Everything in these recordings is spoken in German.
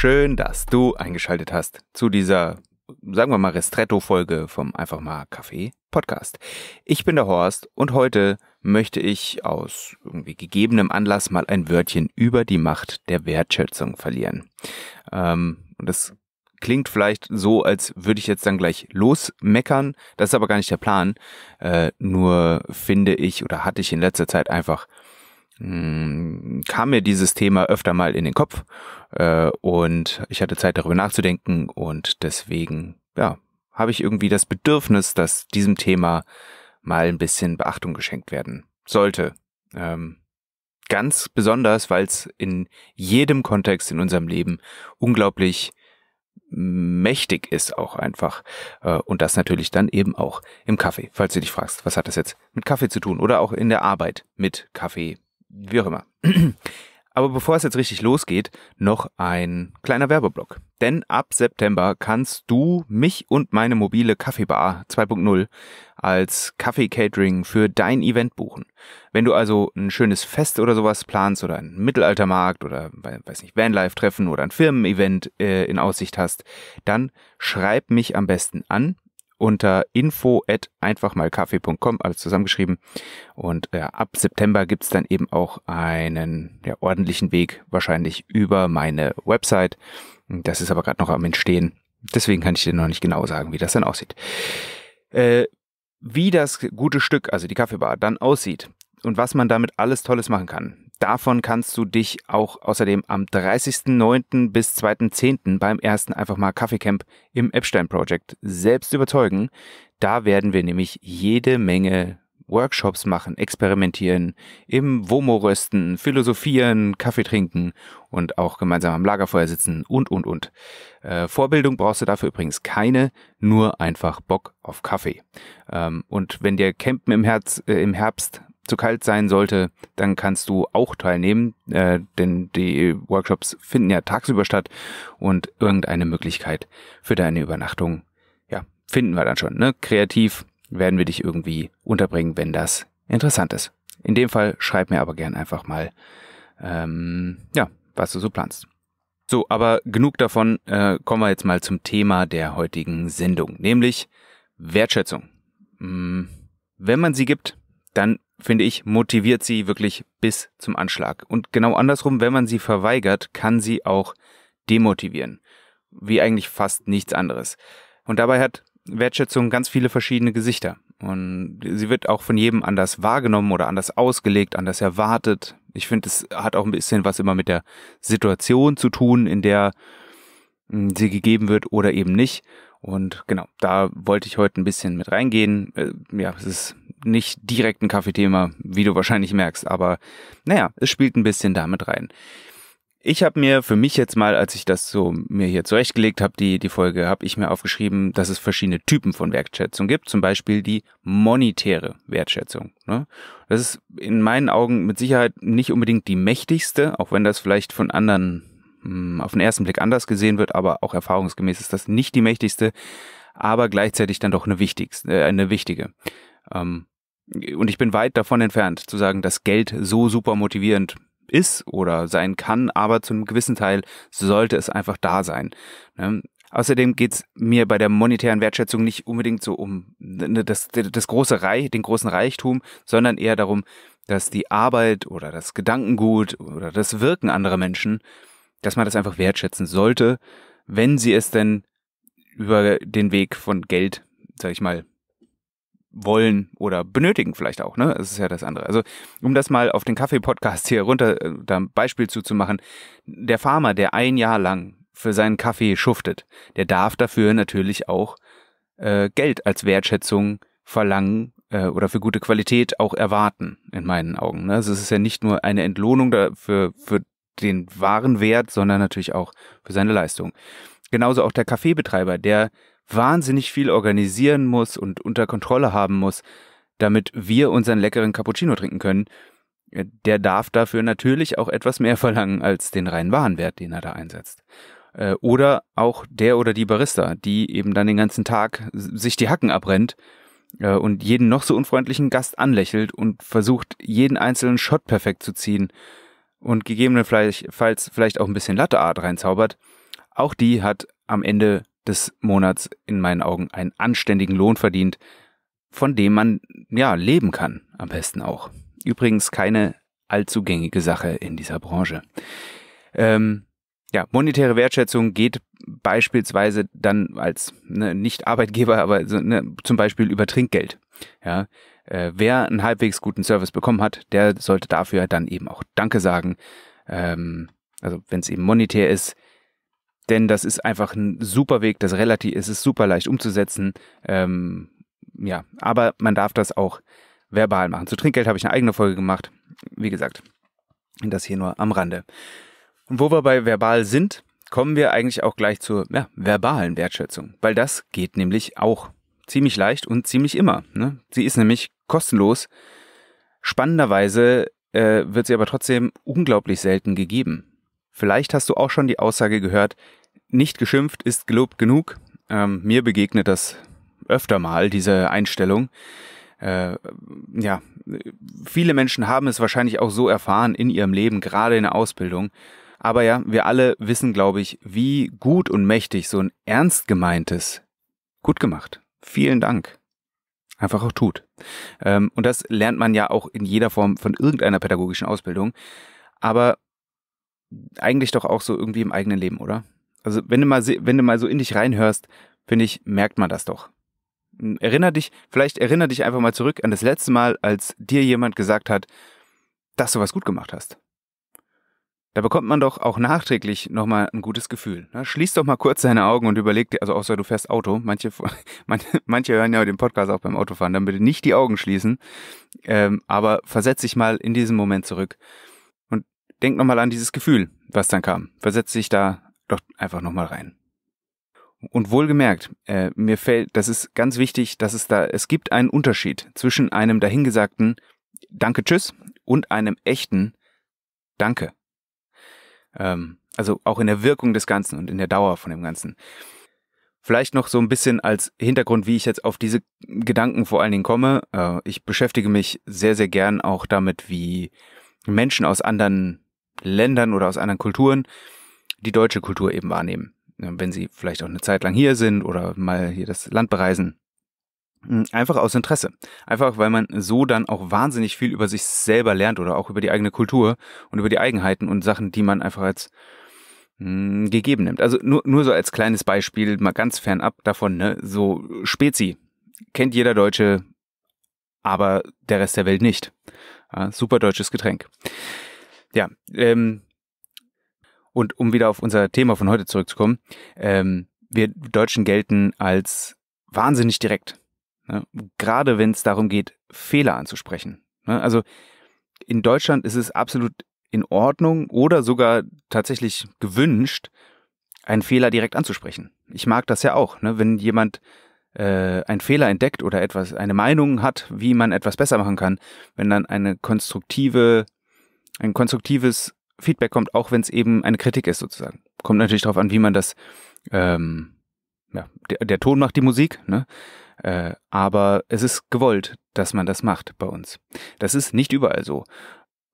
Schön, dass du eingeschaltet hast zu dieser, sagen wir mal, Restretto-Folge vom Einfach mal Kaffee Podcast. Ich bin der Horst und heute möchte ich aus irgendwie gegebenem Anlass mal ein Wörtchen über die Macht der Wertschätzung verlieren. Ähm, und das klingt vielleicht so, als würde ich jetzt dann gleich losmeckern. Das ist aber gar nicht der Plan. Äh, nur finde ich oder hatte ich in letzter Zeit einfach mh, hm, kam mir dieses Thema öfter mal in den Kopf äh, und ich hatte Zeit darüber nachzudenken und deswegen, ja, habe ich irgendwie das Bedürfnis, dass diesem Thema mal ein bisschen Beachtung geschenkt werden sollte. Ähm, ganz besonders, weil es in jedem Kontext in unserem Leben unglaublich mächtig ist auch einfach. Äh, und das natürlich dann eben auch im Kaffee, falls du dich fragst, was hat das jetzt mit Kaffee zu tun oder auch in der Arbeit mit Kaffee wie auch immer. Aber bevor es jetzt richtig losgeht, noch ein kleiner Werbeblock. Denn ab September kannst du mich und meine mobile Kaffeebar 2.0 als Kaffee-Catering für dein Event buchen. Wenn du also ein schönes Fest oder sowas planst oder einen Mittelaltermarkt oder, weiß nicht, Vanlife-Treffen oder ein Firmen-Event äh, in Aussicht hast, dann schreib mich am besten an unter info at einfachmalkaffee.com, alles zusammengeschrieben. Und ja, äh, ab September gibt's dann eben auch einen ja, ordentlichen Weg, wahrscheinlich über meine Website. Das ist aber gerade noch am Entstehen. Deswegen kann ich dir noch nicht genau sagen, wie das dann aussieht. Äh, wie das gute Stück, also die Kaffeebar, dann aussieht und was man damit alles Tolles machen kann, Davon kannst du dich auch außerdem am 30.09. bis 2.10. beim ersten einfach mal Kaffeecamp im Epstein Project selbst überzeugen. Da werden wir nämlich jede Menge Workshops machen, experimentieren, im Womo rösten, philosophieren, Kaffee trinken und auch gemeinsam am Lagerfeuer sitzen und, und, und. Äh, Vorbildung brauchst du dafür übrigens keine, nur einfach Bock auf Kaffee. Ähm, und wenn dir Campen im, Herz, äh, im Herbst zu kalt sein sollte, dann kannst du auch teilnehmen, äh, denn die Workshops finden ja tagsüber statt und irgendeine Möglichkeit für deine Übernachtung, ja, finden wir dann schon. Ne? Kreativ werden wir dich irgendwie unterbringen, wenn das interessant ist. In dem Fall schreib mir aber gern einfach mal, ähm, ja, was du so planst. So, aber genug davon, äh, kommen wir jetzt mal zum Thema der heutigen Sendung, nämlich Wertschätzung. Mm, wenn man sie gibt, dann finde ich, motiviert sie wirklich bis zum Anschlag. Und genau andersrum, wenn man sie verweigert, kann sie auch demotivieren. Wie eigentlich fast nichts anderes. Und dabei hat Wertschätzung ganz viele verschiedene Gesichter. Und sie wird auch von jedem anders wahrgenommen oder anders ausgelegt, anders erwartet. Ich finde, es hat auch ein bisschen was immer mit der Situation zu tun, in der hm, sie gegeben wird oder eben nicht. Und genau, da wollte ich heute ein bisschen mit reingehen. Äh, ja, es ist nicht direkt ein Kaffeethema, wie du wahrscheinlich merkst, aber naja, es spielt ein bisschen damit rein. Ich habe mir für mich jetzt mal, als ich das so mir hier zurechtgelegt habe, die, die Folge, habe ich mir aufgeschrieben, dass es verschiedene Typen von Wertschätzung gibt, zum Beispiel die monetäre Wertschätzung. Ne? Das ist in meinen Augen mit Sicherheit nicht unbedingt die mächtigste, auch wenn das vielleicht von anderen hm, auf den ersten Blick anders gesehen wird, aber auch erfahrungsgemäß ist das nicht die mächtigste, aber gleichzeitig dann doch eine, wichtigste, äh, eine wichtige. Ähm, und ich bin weit davon entfernt zu sagen, dass Geld so super motivierend ist oder sein kann, aber zu einem gewissen Teil sollte es einfach da sein. Ne? Außerdem es mir bei der monetären Wertschätzung nicht unbedingt so um ne, das, das große Reich, den großen Reichtum, sondern eher darum, dass die Arbeit oder das Gedankengut oder das Wirken anderer Menschen dass man das einfach wertschätzen sollte, wenn sie es denn über den Weg von Geld, sag ich mal, wollen oder benötigen vielleicht auch, ne? Das ist ja das andere. Also, um das mal auf den Kaffee-Podcast hier runter, äh, da ein Beispiel zuzumachen. Der Farmer, der ein Jahr lang für seinen Kaffee schuftet, der darf dafür natürlich auch äh, Geld als Wertschätzung verlangen äh, oder für gute Qualität auch erwarten, in meinen Augen. Ne? Also es ist ja nicht nur eine Entlohnung dafür, für den wahren Wert, sondern natürlich auch für seine Leistung. Genauso auch der Kaffeebetreiber, der wahnsinnig viel organisieren muss und unter Kontrolle haben muss, damit wir unseren leckeren Cappuccino trinken können, äh, der darf dafür natürlich auch etwas mehr verlangen als den reinen Warenwert, den er da einsetzt. Äh, oder auch der oder die Barista, die eben dann den ganzen Tag sich die Hacken abrennt äh, und jeden noch so unfreundlichen Gast anlächelt und versucht, jeden einzelnen Shot perfekt zu ziehen und gegebenenfalls falls vielleicht auch ein bisschen Latte Art reinzaubert, auch die hat am Ende des Monats in meinen Augen einen anständigen Lohn verdient, von dem man ja leben kann, am besten auch. Übrigens keine allzu gängige Sache in dieser Branche. Ähm, ja, monetäre Wertschätzung geht beispielsweise dann als ne, nicht Arbeitgeber, aber so, ne, zum Beispiel über Trinkgeld. Ja, äh, wer einen halbwegs guten Service bekommen hat, der sollte dafür dann eben auch Danke sagen. Ähm, also wenn es eben monetär ist, denn das ist einfach ein super Weg, das relativ, es ist super leicht umzusetzen. Ähm, ja, aber man darf das auch verbal machen. Zu Trinkgeld habe ich eine eigene Folge gemacht. Wie gesagt, das hier nur am Rande. Und wo wir bei verbal sind, kommen wir eigentlich auch gleich zur ja, verbalen Wertschätzung, weil das geht nämlich auch ziemlich leicht und ziemlich immer. Ne? Sie ist nämlich kostenlos. Spannenderweise äh, wird sie aber trotzdem unglaublich selten gegeben. Vielleicht hast du auch schon die Aussage gehört, nicht geschimpft ist gelobt genug. Ähm, mir begegnet das öfter mal, diese Einstellung. Äh, ja, viele Menschen haben es wahrscheinlich auch so erfahren in ihrem Leben, gerade in der Ausbildung. Aber ja, wir alle wissen, glaube ich, wie gut und mächtig so ein ernst gemeintes gut gemacht vielen Dank einfach auch tut. Ähm, und das lernt man ja auch in jeder Form von irgendeiner pädagogischen Ausbildung, aber eigentlich doch auch so irgendwie im eigenen Leben, oder? Also wenn du mal, wenn du mal so in dich reinhörst, finde ich, merkt man das doch. Hm, erinner dich, vielleicht erinner dich einfach mal zurück an das letzte Mal, als dir jemand gesagt hat, dass du was gut gemacht hast. Da bekommt man doch auch nachträglich nochmal ein gutes Gefühl. Ne? schließ doch mal kurz deine Augen und überleg dir, also außer du fährst Auto, manche, manche, manche hören ja den Podcast auch beim Autofahren, dann bitte nicht die Augen schließen, ähm, aber versetz dich mal in diesen Moment zurück und denk nochmal an dieses Gefühl, was dann kam. Versetz dich da doch einfach nochmal rein. Und wohlgemerkt, äh, mir fällt, das ist ganz wichtig, dass es da, es gibt einen Unterschied zwischen einem dahingesagten Danke, tschüss und einem echten Danke. Ähm, also auch in der Wirkung des Ganzen und in der Dauer von dem Ganzen. Vielleicht noch so ein bisschen als Hintergrund, wie ich jetzt auf diese Gedanken vor allen Dingen komme. Äh, ich beschäftige mich sehr, sehr gern auch damit, wie Menschen aus anderen Ländern oder aus anderen Kulturen die deutsche Kultur eben wahrnehmen. Wenn sie vielleicht auch eine Zeit lang hier sind oder mal hier das Land bereisen. Hm, einfach aus Interesse. Einfach, weil man so dann auch wahnsinnig viel über sich selber lernt oder auch über die eigene Kultur und über die Eigenheiten und Sachen, die man einfach als mh, hm, gegeben nimmt. Also nur, nur so als kleines Beispiel, mal ganz fernab davon, ne? so Spezi kennt jeder Deutsche, aber der Rest der Welt nicht. Ja, super deutsches Getränk. Ja, ähm, und um wieder auf unser Thema von heute zurückzukommen, ähm, wir Deutschen gelten als wahnsinnig direkt. Ne? Gerade wenn es darum geht, Fehler anzusprechen. Ne? Also in Deutschland ist es absolut in Ordnung oder sogar tatsächlich gewünscht, einen Fehler direkt anzusprechen. Ich mag das ja auch, ne? wenn jemand äh, einen Fehler entdeckt oder etwas, eine Meinung hat, wie man etwas besser machen kann, wenn dann eine konstruktive, ein konstruktives Feedback kommt, auch wenn es eben eine Kritik ist sozusagen. Kommt natürlich darauf an, wie man das, ähm, ja, der, der Ton macht die Musik, ne? Äh, aber es ist gewollt, dass man das macht bei uns. Das ist nicht überall so.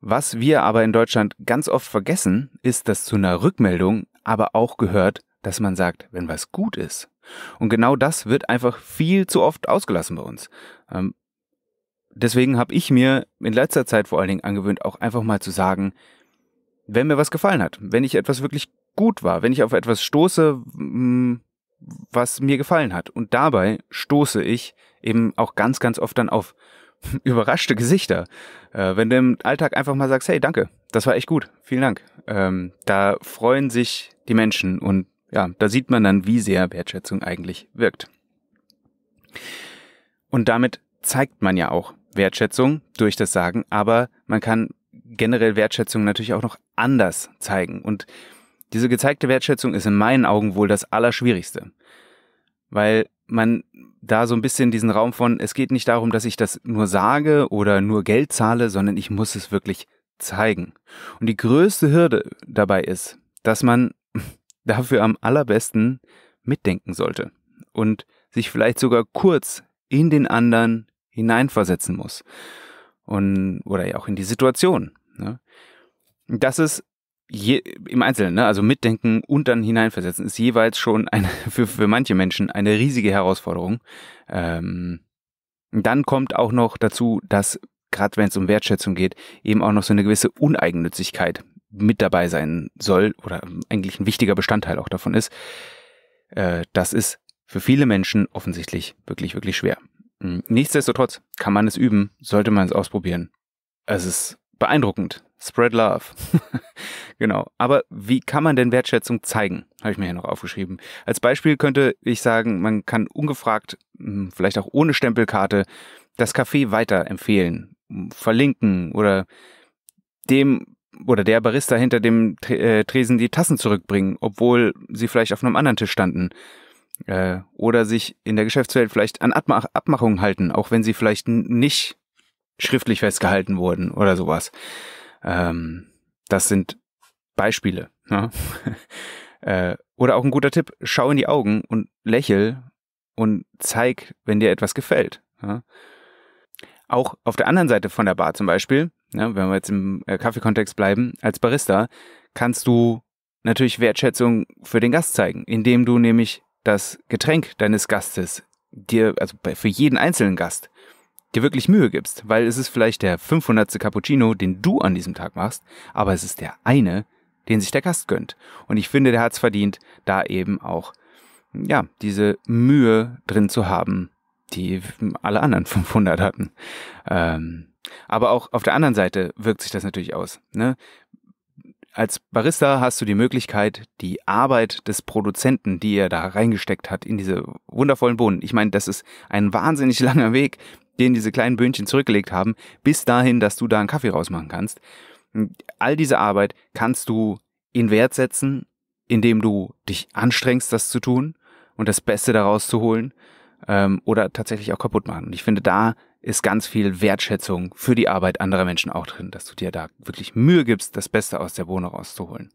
Was wir aber in Deutschland ganz oft vergessen, ist, dass zu einer Rückmeldung aber auch gehört, dass man sagt, wenn was gut ist. Und genau das wird einfach viel zu oft ausgelassen bei uns. Ähm, deswegen habe ich mir in letzter Zeit vor allen Dingen angewöhnt, auch einfach mal zu sagen, wenn mir was gefallen hat, wenn ich etwas wirklich gut war, wenn ich auf etwas stoße, was mir gefallen hat. Und dabei stoße ich eben auch ganz, ganz oft dann auf überraschte Gesichter. Äh, wenn du im Alltag einfach mal sagst, hey, danke, das war echt gut, vielen Dank. Ähm, da freuen sich die Menschen und ja, da sieht man dann, wie sehr Wertschätzung eigentlich wirkt. Und damit zeigt man ja auch Wertschätzung durch das Sagen, aber man kann generell Wertschätzung natürlich auch noch anders zeigen. Und diese gezeigte Wertschätzung ist in meinen Augen wohl das Allerschwierigste. Weil man da so ein bisschen diesen Raum von, es geht nicht darum, dass ich das nur sage oder nur Geld zahle, sondern ich muss es wirklich zeigen. Und die größte Hürde dabei ist, dass man dafür am allerbesten mitdenken sollte und sich vielleicht sogar kurz in den anderen hineinversetzen muss und oder ja auch in die Situation. Ne? Das ist je, im Einzelnen, ne? also mitdenken und dann hineinversetzen, ist jeweils schon eine, für, für manche Menschen eine riesige Herausforderung. Ähm, dann kommt auch noch dazu, dass gerade wenn es um Wertschätzung geht, eben auch noch so eine gewisse Uneigennützigkeit mit dabei sein soll oder eigentlich ein wichtiger Bestandteil auch davon ist. Äh, das ist für viele Menschen offensichtlich wirklich, wirklich schwer. Hm, nichtsdestotrotz kann man es üben, sollte man es ausprobieren. Es ist beeindruckend, Spread Love. genau. Aber wie kann man denn Wertschätzung zeigen? Habe ich mir hier noch aufgeschrieben. Als Beispiel könnte ich sagen, man kann ungefragt, hm, vielleicht auch ohne Stempelkarte, das Café weiterempfehlen, hm, verlinken oder dem oder der Barista hinter dem äh, Tresen die Tassen zurückbringen, obwohl sie vielleicht auf einem anderen Tisch standen. Äh, oder sich in der Geschäftswelt vielleicht an Abmach Abmachungen halten, auch wenn sie vielleicht nicht schriftlich festgehalten wurden oder sowas. Ähm, das sind Beispiele. Ne? äh, oder auch ein guter Tipp, schau in die Augen und lächel und zeig, wenn dir etwas gefällt. Ne? Auch auf der anderen Seite von der Bar zum Beispiel, ne, wenn wir jetzt im äh, Kaffeekontext bleiben, als Barista kannst du natürlich Wertschätzung für den Gast zeigen, indem du nämlich das Getränk deines Gastes dir, also für jeden einzelnen Gast, dir wirklich Mühe gibst, weil es ist vielleicht der 500. Cappuccino, den du an diesem Tag machst, aber es ist der eine, den sich der Gast gönnt. Und ich finde, der hat's verdient, da eben auch, ja, diese Mühe drin zu haben, die alle anderen 500 hatten. Ähm, aber auch auf der anderen Seite wirkt sich das natürlich aus. Ne? Als Barista hast du die Möglichkeit, die Arbeit des Produzenten, die er da reingesteckt hat, in diese wundervollen Bohnen. Ich meine, das ist ein wahnsinnig langer Weg, den diese kleinen Böhnchen zurückgelegt haben, bis dahin, dass du da einen Kaffee rausmachen kannst. Hm, all diese Arbeit kannst du in Wert setzen, indem du dich anstrengst, das zu tun und das Beste daraus zu holen ähm, oder tatsächlich auch kaputt machen. Und ich finde, da ist ganz viel Wertschätzung für die Arbeit anderer Menschen auch drin, dass du dir da wirklich Mühe gibst, das Beste aus der Bohne rauszuholen.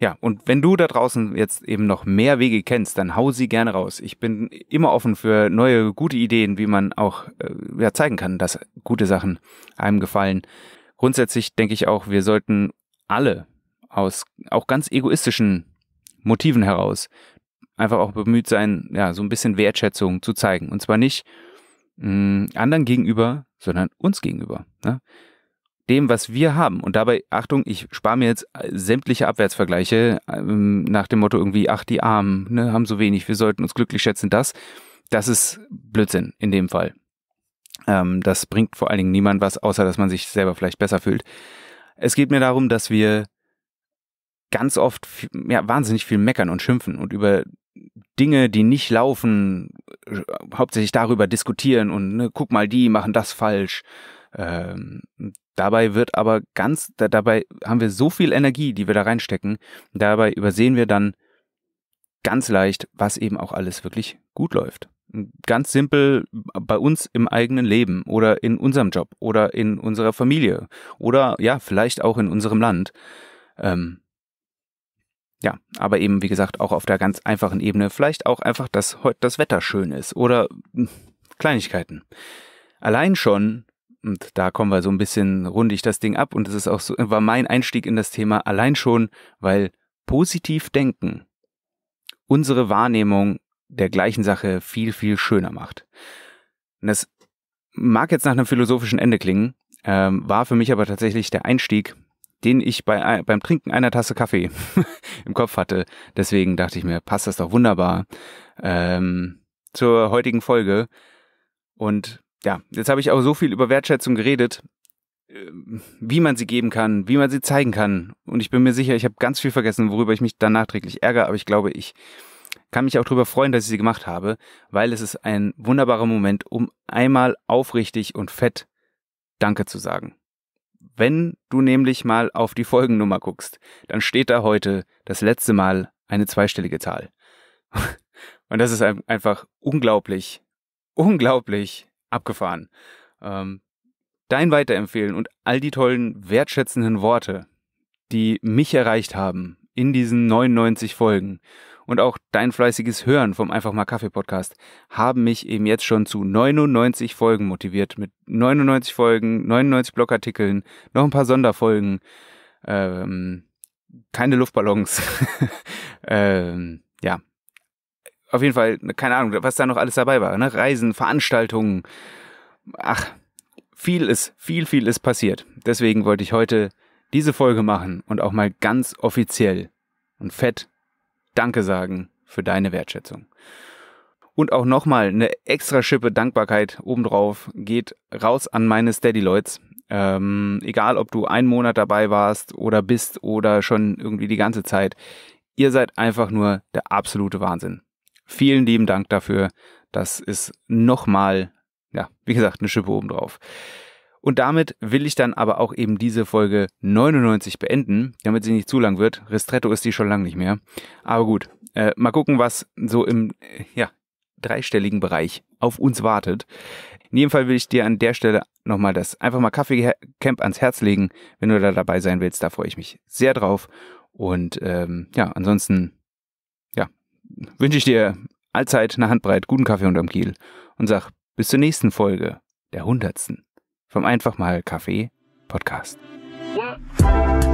Ja, und wenn du da draußen jetzt eben noch mehr Wege kennst, dann hau sie gerne raus. Ich bin immer offen für neue, gute Ideen, wie man auch äh, ja, zeigen kann, dass gute Sachen einem gefallen. Grundsätzlich denke ich auch, wir sollten alle aus auch ganz egoistischen Motiven heraus einfach auch bemüht sein, ja, so ein bisschen Wertschätzung zu zeigen. Und zwar nicht mh, mm, anderen gegenüber, sondern uns gegenüber. Ne? dem, was wir haben. Und dabei, Achtung, ich spare mir jetzt äh, sämtliche Abwärtsvergleiche ähm, nach dem Motto irgendwie, ach, die Armen ne, haben so wenig, wir sollten uns glücklich schätzen, das. Das ist Blödsinn in dem Fall. Ähm, das bringt vor allen Dingen niemand was, außer dass man sich selber vielleicht besser fühlt. Es geht mir darum, dass wir ganz oft ja, wahnsinnig viel meckern und schimpfen und über Dinge, die nicht laufen, äh, hauptsächlich darüber diskutieren und ne, guck mal, die machen das falsch ähm, dabei wird aber ganz, da, dabei haben wir so viel Energie, die wir da reinstecken, dabei übersehen wir dann ganz leicht, was eben auch alles wirklich gut läuft. Ganz simpel bei uns im eigenen Leben oder in unserem Job oder in unserer Familie oder ja, vielleicht auch in unserem Land. Ähm, ja, aber eben, wie gesagt, auch auf der ganz einfachen Ebene. Vielleicht auch einfach, dass heute das Wetter schön ist oder hm, Kleinigkeiten. Allein schon und da kommen wir so ein bisschen rundig das Ding ab. Und das ist auch so, war mein Einstieg in das Thema allein schon, weil positiv denken unsere Wahrnehmung der gleichen Sache viel, viel schöner macht. Und das mag jetzt nach einem philosophischen Ende klingen, ähm, war für mich aber tatsächlich der Einstieg, den ich bei, beim Trinken einer Tasse Kaffee im Kopf hatte. Deswegen dachte ich mir, passt das doch wunderbar ähm, zur heutigen Folge. Und ja, jetzt habe ich auch so viel über Wertschätzung geredet, äh, wie man sie geben kann, wie man sie zeigen kann. Und ich bin mir sicher, ich habe ganz viel vergessen, worüber ich mich dann nachträglich ärgere, aber ich glaube, ich kann mich auch darüber freuen, dass ich sie gemacht habe, weil es ist ein wunderbarer Moment, um einmal aufrichtig und fett Danke zu sagen. Wenn du nämlich mal auf die Folgennummer guckst, dann steht da heute das letzte Mal eine zweistellige Zahl. Und das ist einfach unglaublich, unglaublich abgefahren. Ähm, dein Weiterempfehlen und all die tollen, wertschätzenden Worte, die mich erreicht haben in diesen 99 Folgen und auch dein fleißiges Hören vom Einfach mal Kaffee Podcast haben mich eben jetzt schon zu 99 Folgen motiviert. Mit 99 Folgen, 99 Blogartikeln, noch ein paar Sonderfolgen, ähm, keine Luftballons. ähm, ja, auf jeden Fall, keine Ahnung, was da noch alles dabei war. Ne? Reisen, Veranstaltungen. Ach, viel ist, viel, viel ist passiert. Deswegen wollte ich heute diese Folge machen und auch mal ganz offiziell und fett Danke sagen für deine Wertschätzung. Und auch nochmal eine extra Schippe Dankbarkeit obendrauf geht raus an meine Steady-Leuts. Ähm, egal, ob du einen Monat dabei warst oder bist oder schon irgendwie die ganze Zeit. Ihr seid einfach nur der absolute Wahnsinn. Vielen lieben Dank dafür. Das ist nochmal, ja, wie gesagt, eine Schippe obendrauf. Und damit will ich dann aber auch eben diese Folge 99 beenden, damit sie nicht zu lang wird. Ristretto ist die schon lang nicht mehr. Aber gut, äh, mal gucken, was so im äh, ja, dreistelligen Bereich auf uns wartet. In jedem Fall will ich dir an der Stelle nochmal das einfach mal Kaffeecamp ans Herz legen, wenn du da dabei sein willst. Da freue ich mich sehr drauf. Und ähm, ja, ansonsten wünsche ich dir allzeit eine Handbreit guten Kaffee unterm Kiel und sag bis zur nächsten Folge, der hundertsten, vom Einfach mal Kaffee Podcast. Ja.